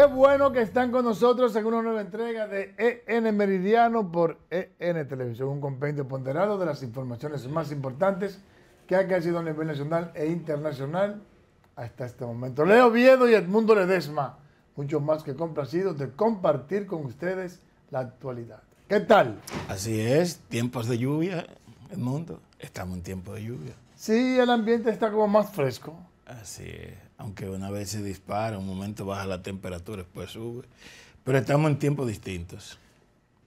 Qué bueno que están con nosotros en una nueva entrega de EN Meridiano por EN Televisión, un compendio ponderado de las informaciones más importantes que ha crecido a nivel nacional e internacional hasta este momento. Leo Viedo y Edmundo Ledesma, mucho más que complacidos de compartir con ustedes la actualidad. ¿Qué tal? Así es, tiempos de lluvia, Edmundo. Estamos en tiempo de lluvia. Sí, el ambiente está como más fresco. Así es aunque una vez se dispara, un momento baja la temperatura, después sube, pero estamos en tiempos distintos.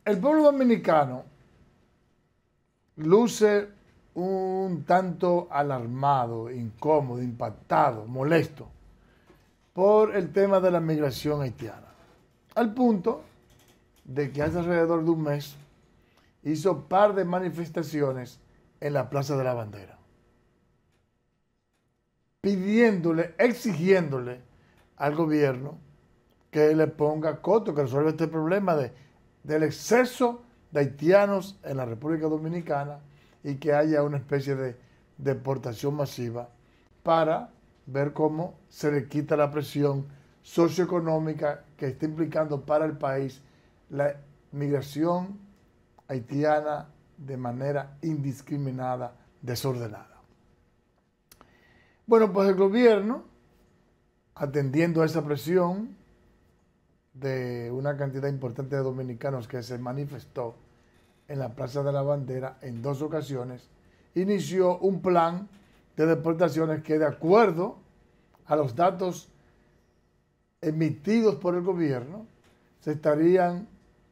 El pueblo dominicano luce un tanto alarmado, incómodo, impactado, molesto por el tema de la migración haitiana, al punto de que hace alrededor de un mes hizo par de manifestaciones en la Plaza de la Bandera pidiéndole, exigiéndole al gobierno que le ponga coto, que resuelva este problema de, del exceso de haitianos en la República Dominicana y que haya una especie de deportación masiva para ver cómo se le quita la presión socioeconómica que está implicando para el país la migración haitiana de manera indiscriminada, desordenada. Bueno, pues el gobierno, atendiendo a esa presión de una cantidad importante de dominicanos que se manifestó en la Plaza de la Bandera en dos ocasiones, inició un plan de deportaciones que de acuerdo a los datos emitidos por el gobierno, se estarían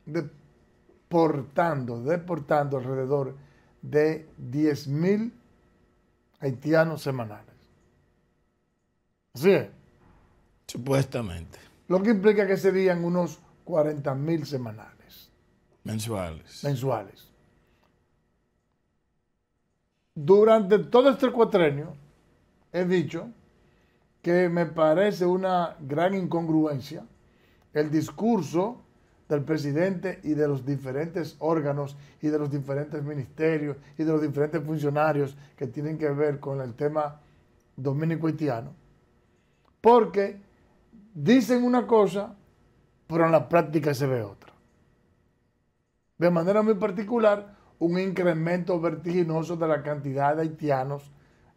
deportando, deportando alrededor de 10.000 haitianos semanales. Así Supuestamente. Lo que implica que serían unos 40 mil semanales. Mensuales. Mensuales. Durante todo este cuatrenio he dicho que me parece una gran incongruencia el discurso del presidente y de los diferentes órganos y de los diferentes ministerios y de los diferentes funcionarios que tienen que ver con el tema dominico haitiano, porque dicen una cosa, pero en la práctica se ve otra. De manera muy particular, un incremento vertiginoso de la cantidad de haitianos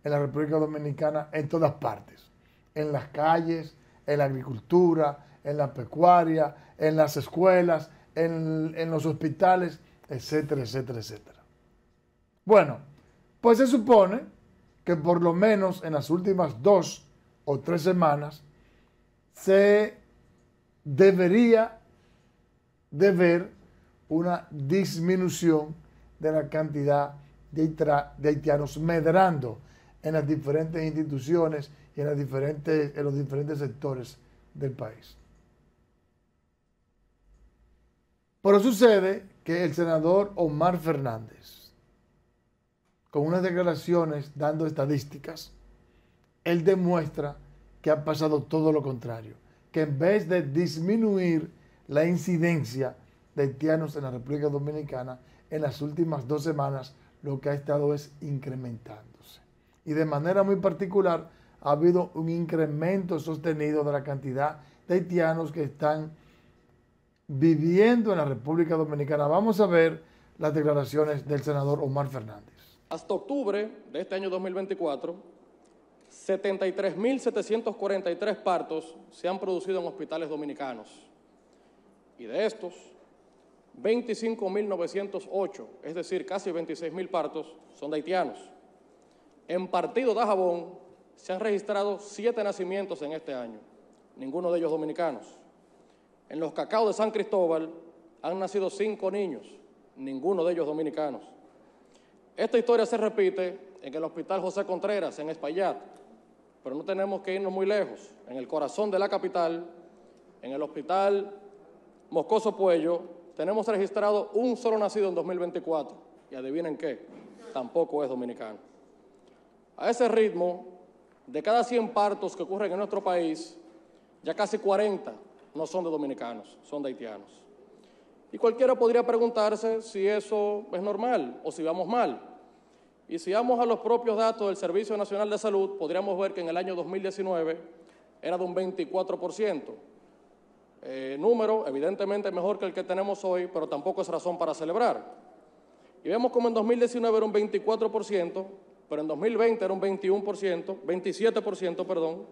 en la República Dominicana en todas partes, en las calles, en la agricultura, en la pecuaria, en las escuelas, en, los hospitales, etcétera, etcétera, etcétera. Bueno, pues se supone que por lo menos en las últimas dos o tres semanas, se debería de ver una disminución de la cantidad de, haitianos medrando en las diferentes instituciones y en, en los diferentes sectores del país. Pero sucede que el senador Omar Fernández, con unas declaraciones dando estadísticas, él demuestra que ha pasado todo lo contrario, que en vez de disminuir la incidencia de haitianos en la República Dominicana, en las últimas dos semanas lo que ha estado es incrementándose. Y de manera muy particular ha habido un incremento sostenido de la cantidad de haitianos que están viviendo en la República Dominicana. Vamos a ver las declaraciones del senador Omar Fernández. Hasta octubre de este año 2024, 73.743 partos se han producido en hospitales dominicanos. Y de estos, 25.908, es decir, casi 26.000 partos, son de haitianos. En Partido de Jabón se han registrado siete nacimientos en este año, ninguno de ellos dominicanos. En los cacao de San Cristóbal han nacido cinco niños, ninguno de ellos dominicanos. Esta historia se repite en el Hospital José Contreras, en Espaillat, pero no tenemos que irnos muy lejos. En el corazón de la capital, en el hospital Moscoso Puello, tenemos registrado un solo nacido en 2024. Y adivinen qué, tampoco es dominicano. A ese ritmo, de cada 100 partos que ocurren en nuestro país, ya casi 40 no son de dominicanos, son de haitianos. Y cualquiera podría preguntarse si eso es normal o si vamos mal. Y si vamos a los propios datos del Servicio Nacional de Salud, podríamos ver que en el año 2019 era de un 24%. Eh, número evidentemente mejor que el que tenemos hoy, pero tampoco es razón para celebrar. Y vemos como en 2019 era un 24%, pero en 2020 era un 21%, 27%, perdón,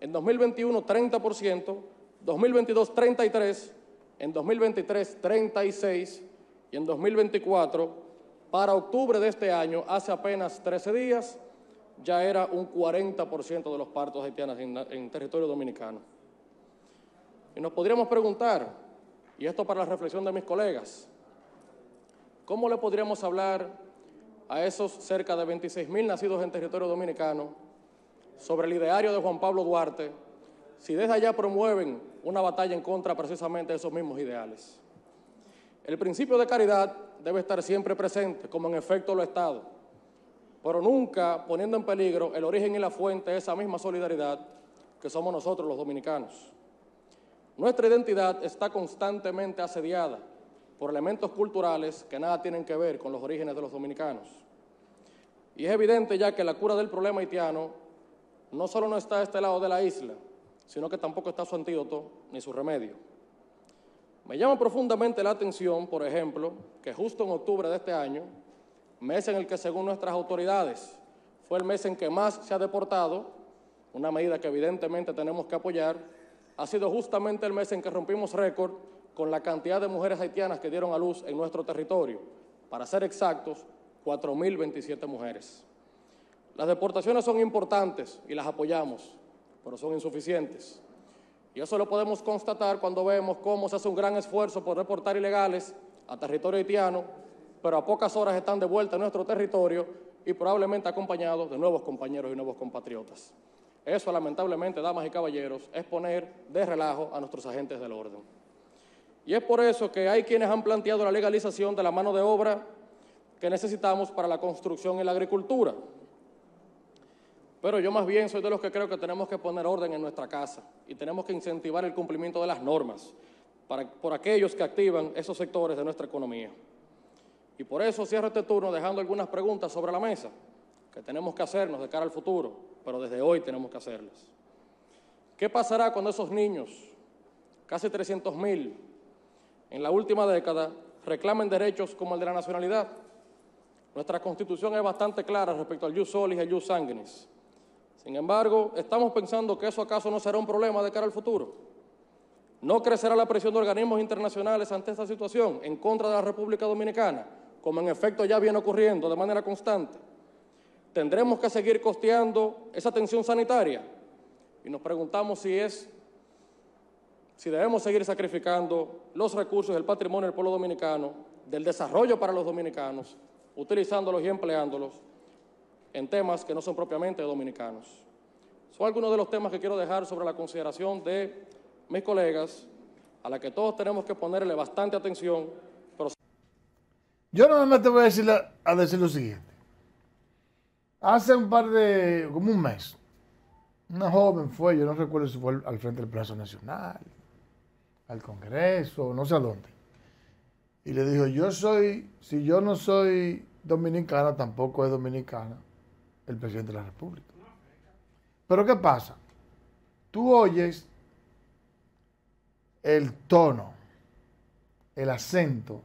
en 2021 30%, 2022 33%, en 2023 36% y en 2024 para octubre de este año, hace apenas 13 días, ya era un 40% de los partos haitianos en, territorio dominicano. Y nos podríamos preguntar, y esto para la reflexión de mis colegas, ¿cómo le podríamos hablar a esos cerca de 26.000 nacidos en territorio dominicano sobre el ideario de Juan Pablo Duarte si desde allá promueven una batalla en contra precisamente de esos mismos ideales? El principio de caridad debe estar siempre presente, como en efecto lo ha estado, pero nunca poniendo en peligro el origen y la fuente de esa misma solidaridad que somos nosotros los dominicanos. Nuestra identidad está constantemente asediada por elementos culturales que nada tienen que ver con los orígenes de los dominicanos. Y es evidente ya que la cura del problema haitiano no solo no está a este lado de la isla, sino que tampoco está su antídoto ni su remedio. Me llama profundamente la atención, por ejemplo, que justo en octubre de este año, mes en el que según nuestras autoridades fue el mes en que más se ha deportado, una medida que evidentemente tenemos que apoyar, ha sido justamente el mes en que rompimos récord con la cantidad de mujeres haitianas que dieron a luz en nuestro territorio, para ser exactos, 4.027 mujeres. Las deportaciones son importantes y las apoyamos, pero son insuficientes. Y eso lo podemos constatar cuando vemos cómo se hace un gran esfuerzo por reportar ilegales a territorio haitiano, pero a pocas horas están de vuelta en nuestro territorio y probablemente acompañados de nuevos compañeros y nuevos compatriotas. Eso, lamentablemente, damas y caballeros, es poner de relajo a nuestros agentes del orden. Y es por eso que hay quienes han planteado la legalización de la mano de obra que necesitamos para la construcción y la agricultura, pero yo más bien soy de los que creo que tenemos que poner orden en nuestra casa y tenemos que incentivar el cumplimiento de las normas para, por aquellos que activan esos sectores de nuestra economía. Y por eso cierro este turno dejando algunas preguntas sobre la mesa que tenemos que hacernos de cara al futuro, pero desde hoy tenemos que hacerlas. ¿Qué pasará cuando esos niños, casi 300.000, en la última década reclamen derechos como el de la nacionalidad? Nuestra constitución es bastante clara respecto al jus solis y al jus sanguinis. Sin embargo, estamos pensando que eso acaso no será un problema de cara al futuro. No crecerá la presión de organismos internacionales ante esta situación en contra de la República Dominicana, como en efecto ya viene ocurriendo de manera constante. Tendremos que seguir costeando esa tensión sanitaria y nos preguntamos si es si debemos seguir sacrificando los recursos del patrimonio del pueblo dominicano, del desarrollo para los dominicanos, utilizándolos y empleándolos en temas que no son propiamente dominicanos. Son algunos de los temas que quiero dejar sobre la consideración de mis colegas, a la que todos tenemos que ponerle bastante atención. Yo nada más te voy a decir, a decir lo siguiente. Hace un par de, como un mes, una joven fue, yo no recuerdo si fue al frente del plazo Nacional, al Congreso, no sé a dónde. Y le dijo, yo soy, si yo no soy dominicana, tampoco es dominicana el presidente de la República. Pero ¿qué pasa? Tú oyes el tono, el acento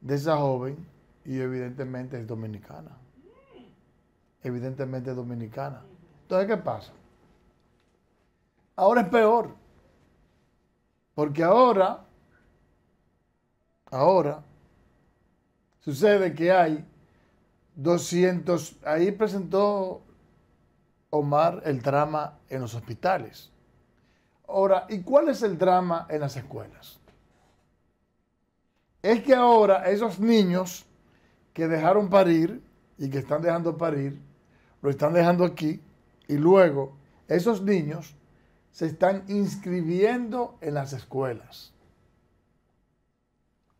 de esa joven y evidentemente es dominicana. Evidentemente es dominicana. Entonces, ¿qué pasa? Ahora es peor. Porque ahora, ahora, sucede que hay 200, ahí presentó Omar el drama en los hospitales. Ahora, ¿y cuál es el drama en las escuelas? Es que ahora esos niños que dejaron parir y que están dejando parir, lo están dejando aquí y luego esos niños se están inscribiendo en las escuelas.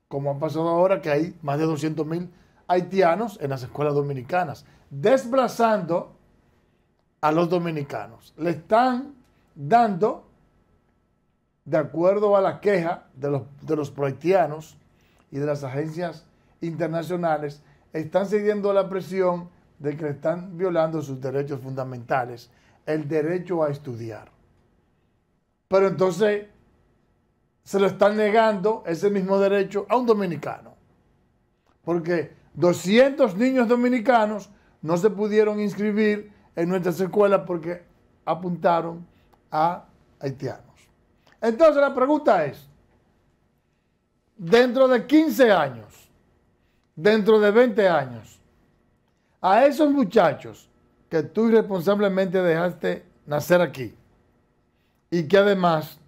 Como ha pasado ahora que hay más de 200 mil haitianos en las escuelas dominicanas, desplazando a los dominicanos. Le están dando, de acuerdo a la queja de los, de los prohaitianos y de las agencias internacionales, están cediendo la presión de que le están violando sus derechos fundamentales, el derecho a estudiar. Pero entonces se le están negando ese mismo derecho a un dominicano. Porque 200 niños dominicanos no se pudieron inscribir en nuestras escuelas porque apuntaron a haitianos. Entonces la pregunta es, dentro de 15 años, dentro de 20 años, a esos muchachos que tú irresponsablemente dejaste nacer aquí y que además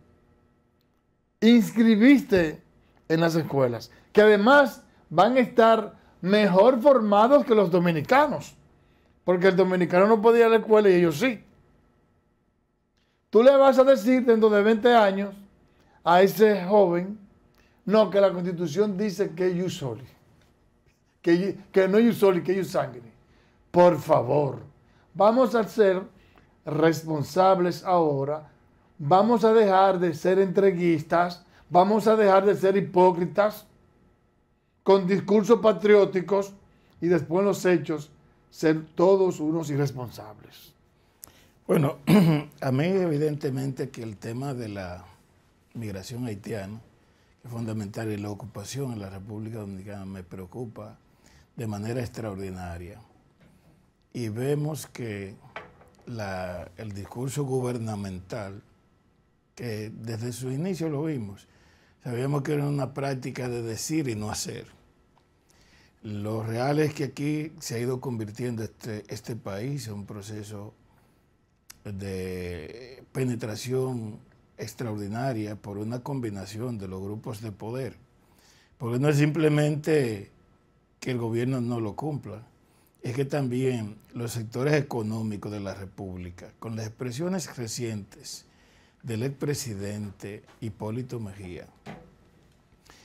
inscribiste en las escuelas, que además van a estar mejor formados que los dominicanos. Porque el dominicano no podía ir a la escuela y ellos sí. Tú le vas a decir dentro de 20 años a ese joven, no, que la constitución dice que ellos soli. Que, que no ellos soli, que ellos sangre. Por favor, vamos a ser responsables ahora. Vamos a dejar de ser entreguistas. Vamos a dejar de ser hipócritas con discursos patrióticos y después los hechos ser todos unos irresponsables. Bueno, a mí evidentemente que el tema de la migración haitiana, que es fundamental, y la ocupación en la República Dominicana me preocupa de manera extraordinaria. Y vemos que el discurso gubernamental, que desde su inicio lo vimos, Sabíamos que era una práctica de decir y no hacer. Lo real es que aquí se ha ido convirtiendo este, este país en un proceso de penetración extraordinaria por una combinación de los grupos de poder. Porque no es simplemente que el gobierno no lo cumpla, es que también los sectores económicos de la República, con las expresiones recientes del expresidente Hipólito Mejía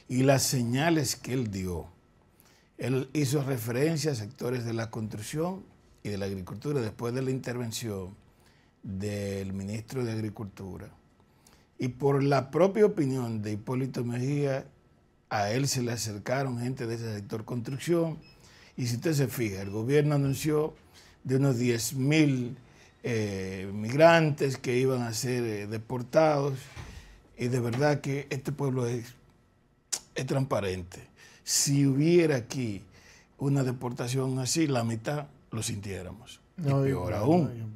y las señales que él dio. Él hizo referencia a sectores de la construcción y de la agricultura después de la intervención del ministro de Agricultura. Y por la propia opinión de Hipólito Mejía, a él se le acercaron gente de ese sector construcción. Y si usted se fija, el gobierno anunció de unos 10 mil eh, migrantes que iban a ser eh, deportados. Y de verdad que este pueblo es, es transparente. Si hubiera aquí una deportación así, la mitad lo sintiéramos. peor aún,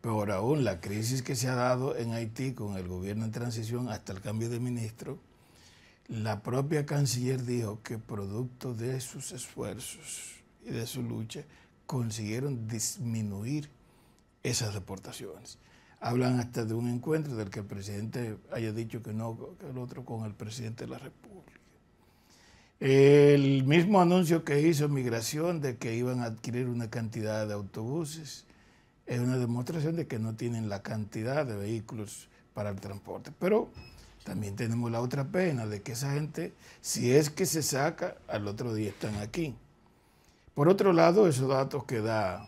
peor aún, la crisis que se ha dado en Haití con el gobierno en transición hasta el cambio de ministro, la propia canciller dijo que producto de sus esfuerzos y de su lucha consiguieron disminuir esas deportaciones, Hablan hasta de un encuentro del que el presidente haya dicho que no, que el otro con el presidente de la República. El mismo anuncio que hizo Migración de que iban a adquirir una cantidad de autobuses es una demostración de que no tienen la cantidad de vehículos para el transporte. Pero también tenemos la otra pena de que esa gente, si es que se saca, al otro día están aquí. Por otro lado, esos datos que da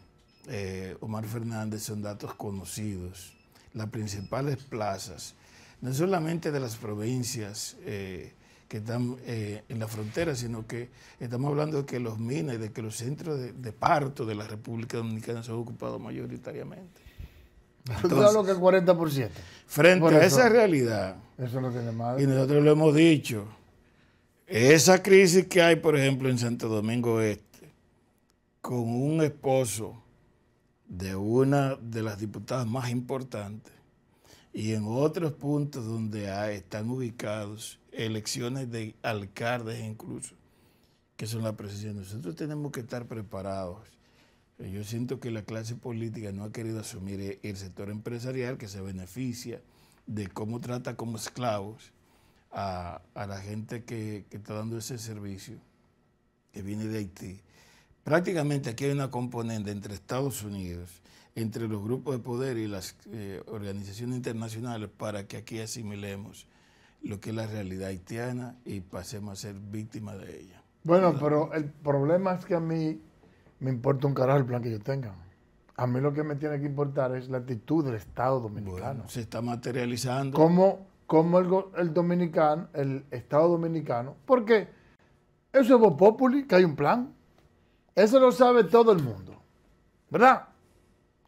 eh, Omar Fernández son datos conocidos. Las principales plazas, no solamente de las provincias eh, que están eh, en la frontera, sino que estamos hablando de que los y de que los centros de, parto de la República Dominicana son ocupados mayoritariamente. lo que el 40%. Frente a esa realidad, eso y nosotros lo hemos dicho, esa crisis que hay, por ejemplo, en Santo Domingo Este, con un esposo de una de las diputadas más importantes y en otros puntos donde están ubicados elecciones de alcaldes incluso, que son la presidencia. Nosotros tenemos que estar preparados. Yo siento que la clase política no ha querido asumir e, el sector empresarial que se beneficia de cómo trata como esclavos a, la gente que está dando ese servicio, que viene de Haití Prácticamente aquí hay una componente entre Estados Unidos, entre los grupos de poder y las eh, organizaciones internacionales para que aquí asimilemos lo que es la realidad haitiana y pasemos a ser víctimas de ella. Bueno, pero el problema es que a mí me importa un carajo el plan que yo tenga. A mí lo que me tiene que importar es la actitud del Estado dominicano. se está materializando. ¿Cómo, cómo el, dominicano, el Estado dominicano? Porque eso es Populi, que hay un plan. Eso lo sabe todo el mundo, ¿verdad?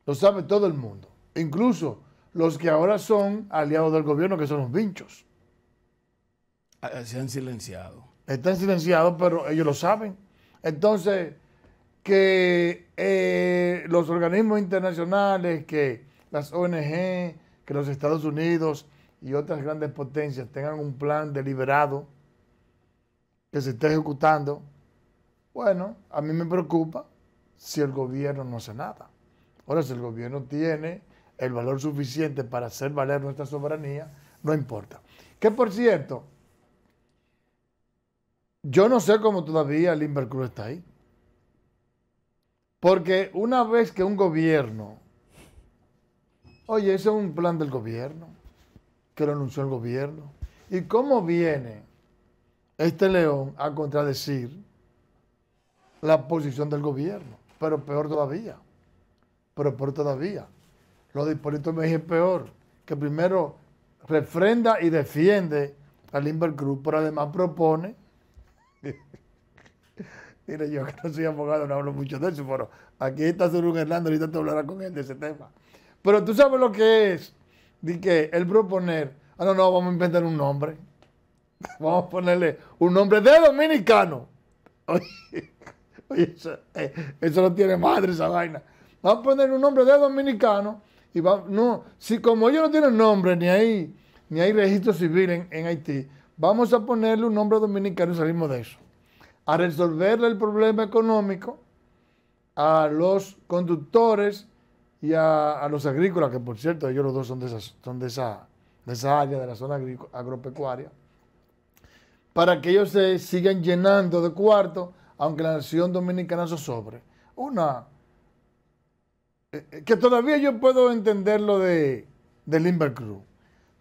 Lo sabe todo el mundo, incluso los que ahora son aliados del gobierno, que son los vinchos. Ah, eh, se han silenciado. Están silenciados, pero ellos lo saben. Entonces, que eh, los organismos internacionales, que las ONG, que los Estados Unidos y otras grandes potencias tengan un plan deliberado que se esté ejecutando bueno, a mí me preocupa si el gobierno no hace nada. Ahora, si el gobierno tiene el valor suficiente para hacer valer nuestra soberanía, no importa. Que por cierto, yo no sé cómo todavía el está ahí. Porque una vez que un gobierno, oye, ese es un plan del gobierno, que lo anunció el gobierno. ¿Y cómo viene este león a contradecir la posición del gobierno, pero peor todavía, pero peor todavía. Lo de me Mejía es peor, que primero refrenda y defiende al Limber Cruz, pero además propone, mire yo que no soy abogado, no hablo mucho de eso, pero aquí está un Hernández, ahorita te hablará con él de ese tema. Pero tú sabes lo que es, de que el proponer, ah no, no, vamos a inventar un nombre, vamos a ponerle un nombre de dominicano. Oye. Oye, eh, eso, no tiene madre esa vaina. Vamos a poner un nombre de dominicano y vamos... no, si como ellos no tienen nombre ni hay, ni hay registro civil en, Haití, vamos a ponerle un nombre dominicano y salimos de eso. A resolverle el problema económico a los conductores y a, los agrícolas, que por cierto ellos los dos son de, esas, son esa, de esa área, de la zona agropecuaria, para que ellos se sigan llenando de cuartos aunque la nación dominicana sobre Una, eh, que todavía yo puedo entender lo de, de Limber Cruz,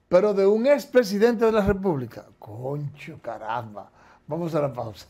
pero de un expresidente de la República. Concho, caramba. Vamos a la pausa.